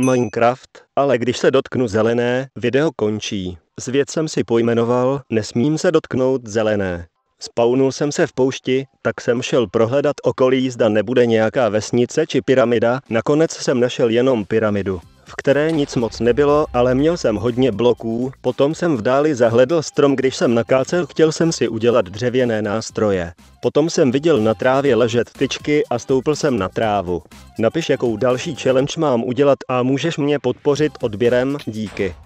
Minecraft, ale když se dotknu zelené, video končí. S věc jsem si pojmenoval, nesmím se dotknout zelené. Spawnul jsem se v poušti, tak jsem šel prohledat okolí, zda nebude nějaká vesnice či pyramida, nakonec jsem našel jenom pyramidu v které nic moc nebylo, ale měl jsem hodně bloků, potom jsem v dáli zahledl strom, když jsem nakácel, chtěl jsem si udělat dřevěné nástroje. Potom jsem viděl na trávě ležet tyčky a stoupil jsem na trávu. Napiš, jakou další challenge mám udělat a můžeš mě podpořit odběrem, díky.